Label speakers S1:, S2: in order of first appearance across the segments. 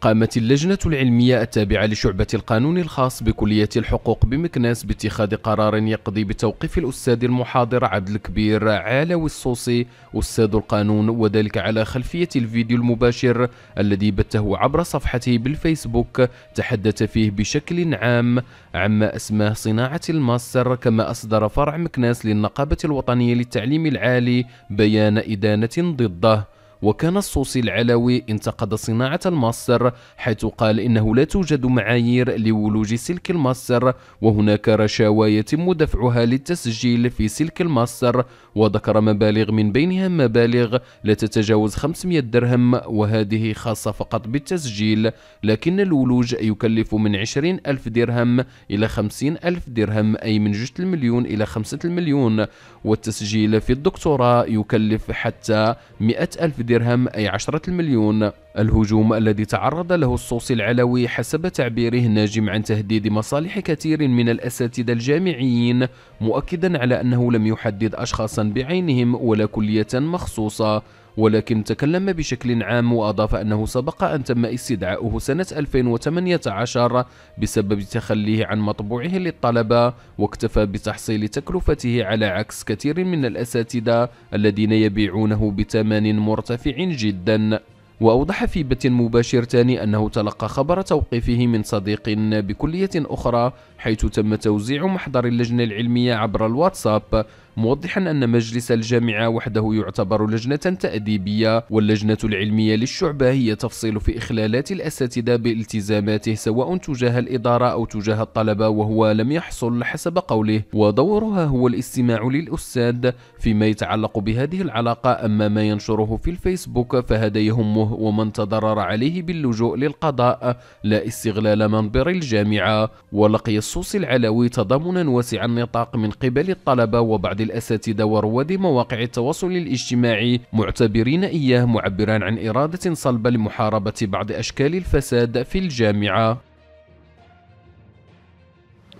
S1: قامت اللجنة العلمية التابعة لشعبة القانون الخاص بكلية الحقوق بمكناس باتخاذ قرار يقضي بتوقيف الأستاذ المحاضر عبد الكبير عالوي الصوصي أستاذ القانون وذلك على خلفية الفيديو المباشر الذي بثه عبر صفحته بالفيسبوك تحدث فيه بشكل عام عما أسماه صناعة الماستر كما أصدر فرع مكناس للنقابة الوطنية للتعليم العالي بيان إدانة ضده وكان الصوصي العلوي انتقد صناعة الماستر حيث قال إنه لا توجد معايير لولوج سلك الماستر وهناك رشاوى يتم دفعها للتسجيل في سلك الماستر وذكر مبالغ من بينها مبالغ لا تتجاوز 500 درهم وهذه خاصة فقط بالتسجيل لكن الولوج يكلف من 20 ألف درهم إلى 50 ألف درهم أي من 2 المليون إلى 5 المليون والتسجيل في الدكتوراه يكلف حتى 100 ألف درهم أي عشرة المليون الهجوم الذي تعرض له الصوصي العلوي حسب تعبيره ناجم عن تهديد مصالح كثير من الأساتذة الجامعيين مؤكدا على أنه لم يحدد أشخاصا بعينهم ولا كلية مخصوصة ولكن تكلم بشكل عام وأضاف أنه سبق أن تم استدعاؤه سنة 2018 بسبب تخليه عن مطبوعه للطلبة واكتفى بتحصيل تكلفته على عكس كثير من الأساتذة الذين يبيعونه بثمن مرتفع جدا وأوضح في بث مباشر تاني أنه تلقى خبر توقيفه من صديق بكلية أخرى حيث تم توزيع محضر اللجنة العلمية عبر الواتساب موضحا أن مجلس الجامعة وحده يعتبر لجنة تأديبية واللجنة العلمية للشعبة هي تفصيل في إخلالات الأساتذة بالتزاماته سواء تجاه الإدارة أو تجاه الطلبة وهو لم يحصل حسب قوله ودورها هو الاستماع للأستاذ فيما يتعلق بهذه العلاقة أما ما ينشره في الفيسبوك فهذا يهمه ومن تضرر عليه باللجوء للقضاء لا استغلال منبر الجامعة ولقي التخصص العلوي تضامنا واسع النطاق من قبل الطلبة وبعض الأساتذة ورواد مواقع التواصل الاجتماعي معتبرين إياه معبرا عن إرادة صلبة لمحاربة بعض أشكال الفساد في الجامعة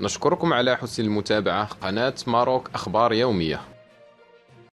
S1: نشكركم على حسن المتابعة قناة ماروك أخبار يومية